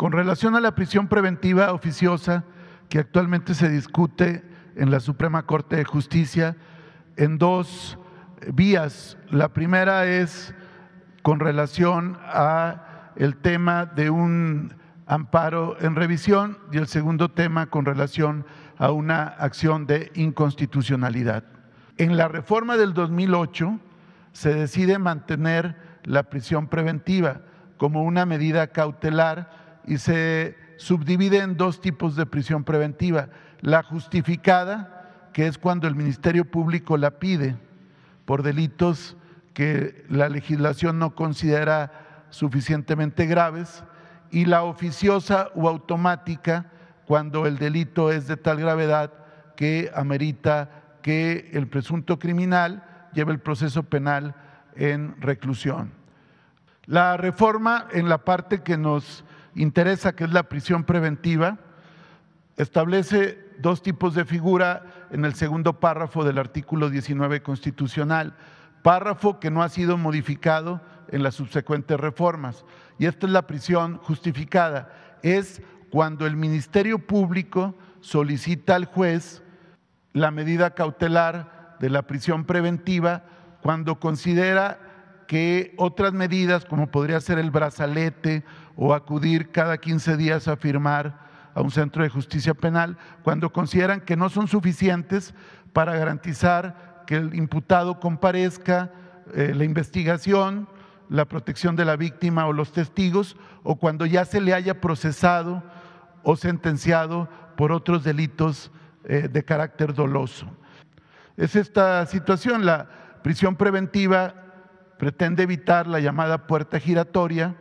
Con relación a la prisión preventiva oficiosa que actualmente se discute en la Suprema Corte de Justicia en dos eh, vías. La primera es con relación a el tema de un amparo en revisión y el segundo tema con relación a una acción de inconstitucionalidad. En la reforma del 2008 se decide mantener la prisión preventiva como una medida cautelar y se subdivide en dos tipos de prisión preventiva. La justificada, que es cuando el Ministerio Público la pide por delitos que la legislación no considera suficientemente graves, y la oficiosa o automática, cuando el delito es de tal gravedad que amerita que el presunto criminal lleve el proceso penal en reclusión. La reforma en la parte que nos interesa, que es la prisión preventiva, establece dos tipos de figura en el segundo párrafo del artículo 19 constitucional, párrafo que no ha sido modificado en las subsecuentes reformas. Y esta es la prisión justificada. Es cuando el Ministerio Público solicita al juez la medida cautelar de la prisión preventiva cuando considera que otras medidas, como podría ser el brazalete o acudir cada 15 días a firmar a un centro de justicia penal, cuando consideran que no son suficientes para garantizar que el imputado comparezca, eh, la investigación, la protección de la víctima o los testigos, o cuando ya se le haya procesado o sentenciado por otros delitos eh, de carácter doloso. Es esta situación, la prisión preventiva pretende evitar la llamada puerta giratoria,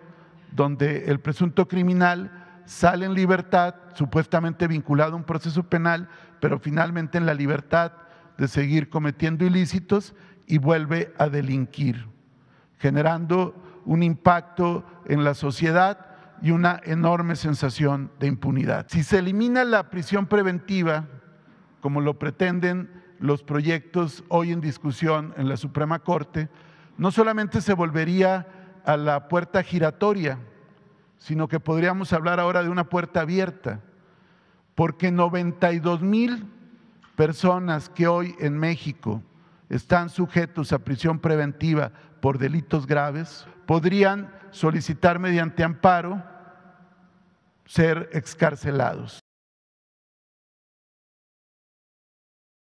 donde el presunto criminal sale en libertad, supuestamente vinculado a un proceso penal, pero finalmente en la libertad de seguir cometiendo ilícitos y vuelve a delinquir, generando un impacto en la sociedad y una enorme sensación de impunidad. Si se elimina la prisión preventiva, como lo pretenden los proyectos hoy en discusión en la Suprema Corte, no solamente se volvería a la puerta giratoria, sino que podríamos hablar ahora de una puerta abierta, porque 92 mil personas que hoy en México están sujetos a prisión preventiva por delitos graves podrían solicitar mediante amparo ser excarcelados.